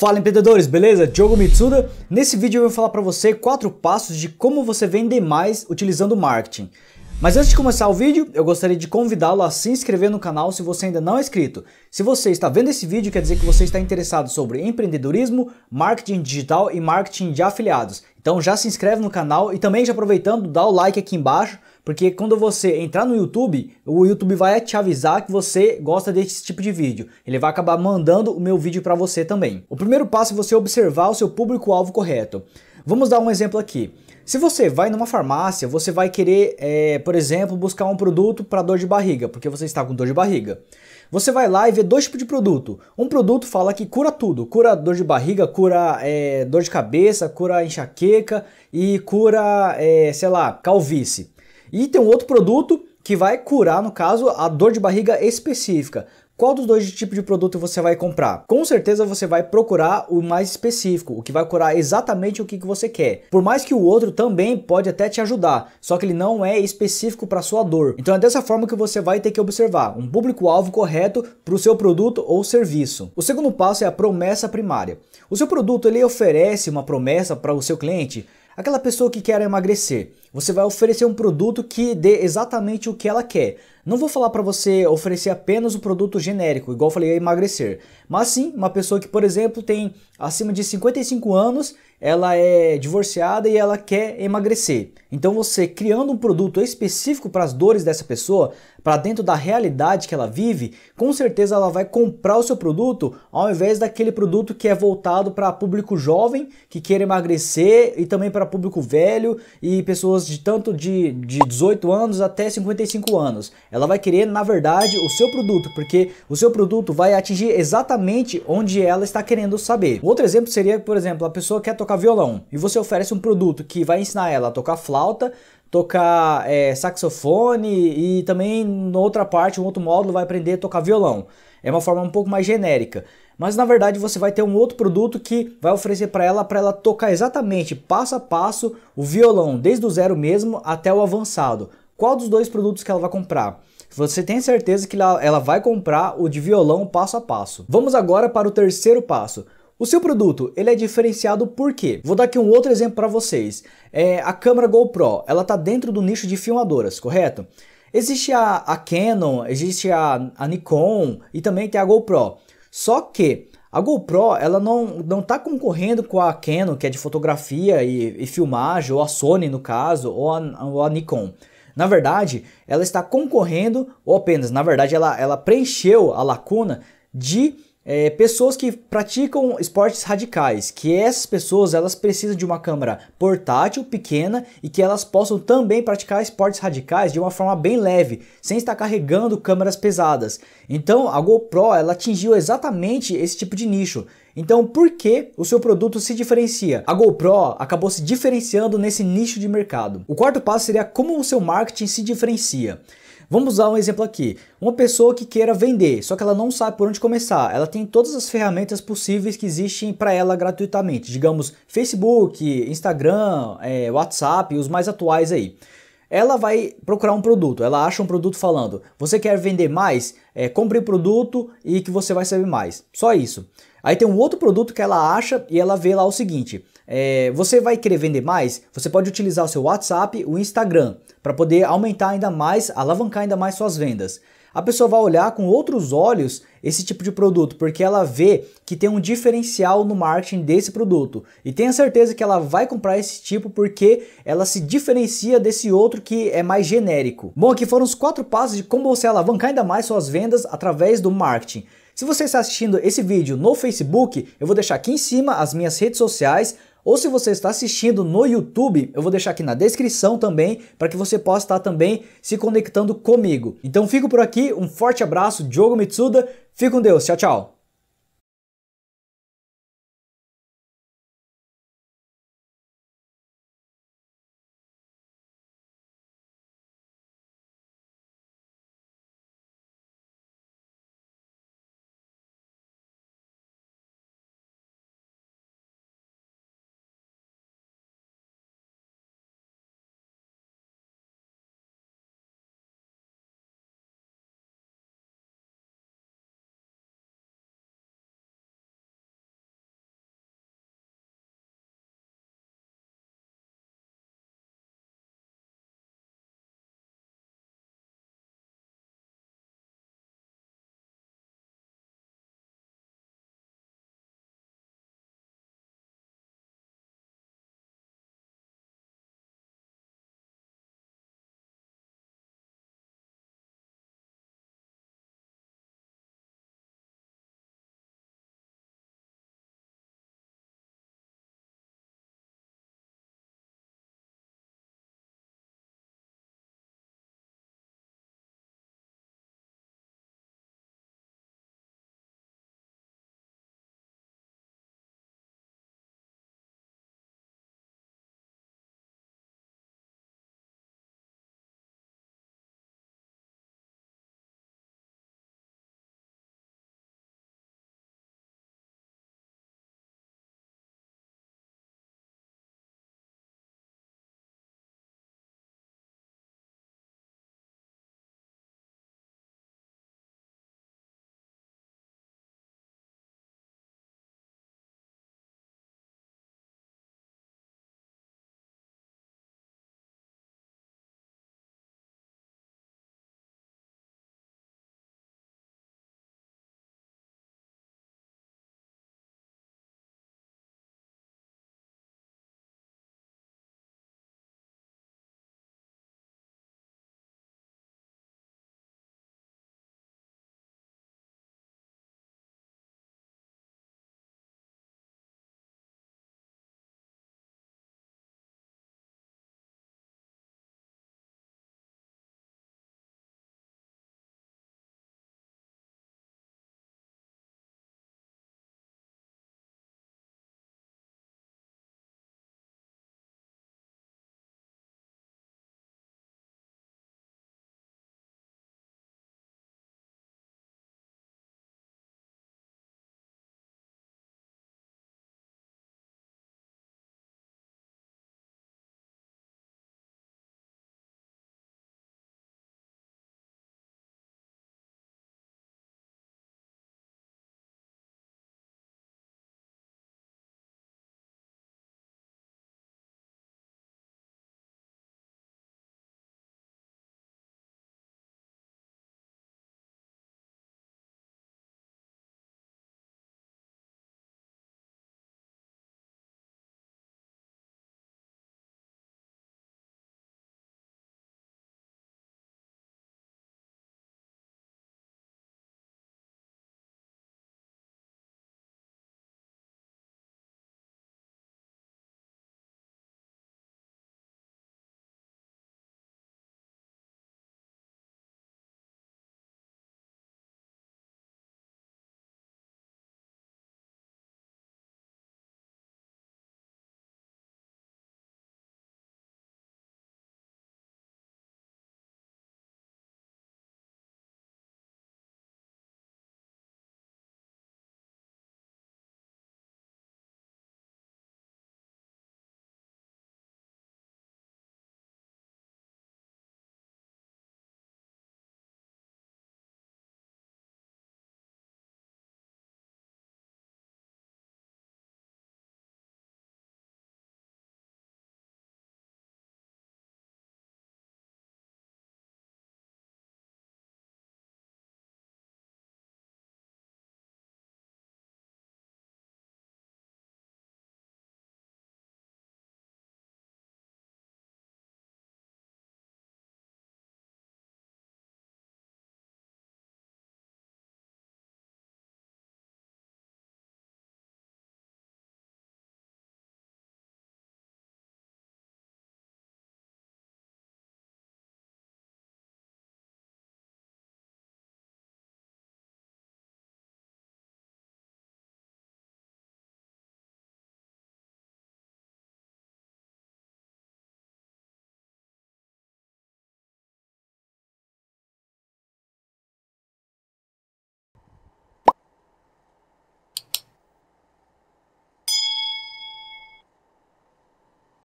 Fala empreendedores, beleza? Diogo Mitsuda. Nesse vídeo eu vou falar para você quatro passos de como você vender mais utilizando marketing. Mas antes de começar o vídeo, eu gostaria de convidá-lo a se inscrever no canal se você ainda não é inscrito. Se você está vendo esse vídeo, quer dizer que você está interessado sobre empreendedorismo, marketing digital e marketing de afiliados. Então já se inscreve no canal e também já aproveitando, dá o like aqui embaixo, porque quando você entrar no YouTube, o YouTube vai te avisar que você gosta desse tipo de vídeo. Ele vai acabar mandando o meu vídeo para você também. O primeiro passo é você observar o seu público-alvo correto. Vamos dar um exemplo aqui. Se você vai numa farmácia, você vai querer, é, por exemplo, buscar um produto para dor de barriga, porque você está com dor de barriga. Você vai lá e vê dois tipos de produto. Um produto fala que cura tudo: cura dor de barriga, cura é, dor de cabeça, cura enxaqueca e cura, é, sei lá, calvície. E tem um outro produto que vai curar, no caso, a dor de barriga específica. Qual dos dois tipos de produto você vai comprar? Com certeza você vai procurar o mais específico, o que vai curar exatamente o que, você quer. Por mais que o outro também pode até te ajudar, só que ele não é específico para sua dor. Então é dessa forma que você vai ter que observar um público-alvo correto para o seu produto ou serviço. O segundo passo é a promessa primária. O seu produto ele oferece uma promessa para o seu cliente, aquela pessoa que quer emagrecer. Você vai oferecer um produto que dê exatamente o que ela quer. Não vou falar para você oferecer apenas o um produto genérico, igual eu falei, emagrecer. Mas sim, uma pessoa que, por exemplo, tem acima de 55 anos ela é divorciada e ela quer emagrecer. Então você criando um produto específico para as dores dessa pessoa, para dentro da realidade que ela vive, com certeza ela vai comprar o seu produto ao invés daquele produto que é voltado para público jovem que quer emagrecer e também para público velho e pessoas de tanto de, de 18 anos até 55 anos. Ela vai querer, na verdade, o seu produto, porque o seu produto vai atingir exatamente onde ela está querendo saber. outro exemplo seria, por exemplo, a pessoa quer tocar tocar violão e você oferece um produto que vai ensinar ela a tocar flauta, tocar é, saxofone e também, na outra parte, um outro módulo, vai aprender a tocar violão. É uma forma um pouco mais genérica. Mas na verdade você vai ter um outro produto que vai oferecer para ela para ela tocar exatamente passo a passo o violão, desde o zero mesmo até o avançado. Qual dos dois produtos que ela vai comprar? Você tem certeza que ela vai comprar o de violão passo a passo. Vamos agora para o terceiro passo. O seu produto, ele é diferenciado por quê? Vou dar aqui um outro exemplo para vocês. É, a câmera GoPro, ela está dentro do nicho de filmadoras, correto? Existe a, a Canon, existe a, a Nikon e também tem a GoPro. Só que a GoPro ela não não está concorrendo com a Canon que é de fotografia e, e filmagem ou a Sony no caso ou a, ou a, Nikon. Na verdade, ela está concorrendo ou apenas, na verdade, ela, ela preencheu a lacuna de é, pessoas que praticam esportes radicais, que essas pessoas elas precisam de uma câmera portátil, pequena e que elas possam também praticar esportes radicais de uma forma bem leve, sem estar carregando câmeras pesadas. Então a GoPro ela atingiu exatamente esse tipo de nicho. Então, por que o seu produto se diferencia? A GoPro acabou se diferenciando nesse nicho de mercado. O quarto passo seria como o seu marketing se diferencia. Vamos usar um exemplo aqui. Uma pessoa que queira vender, só que ela não sabe por onde começar. Ela tem todas as ferramentas possíveis que existem para ela gratuitamente. Digamos, Facebook, Instagram, é, WhatsApp, os mais atuais aí ela vai procurar um produto, ela acha um produto falando, você quer vender mais? É, compre o produto e que você vai saber mais. Só isso. Aí tem um outro produto que ela acha e ela vê lá o seguinte: é, você vai querer vender mais? Você pode utilizar o seu WhatsApp, o Instagram, para poder aumentar ainda mais, alavancar ainda mais suas vendas. A pessoa vai olhar com outros olhos esse tipo de produto, porque ela vê que tem um diferencial no marketing desse produto. E tenha certeza que ela vai comprar esse tipo porque ela se diferencia desse outro que é mais genérico. Bom, aqui foram os quatro passos de como você alavancar ainda mais suas vendas através do marketing. Se você está assistindo esse vídeo no Facebook, eu vou deixar aqui em cima as minhas redes sociais, ou se você está assistindo no YouTube, eu vou deixar aqui na descrição também, para que você possa estar também se conectando comigo. Então fico por aqui, um forte abraço, Diogo Mitsuda, fique com Deus, tchau, tchau!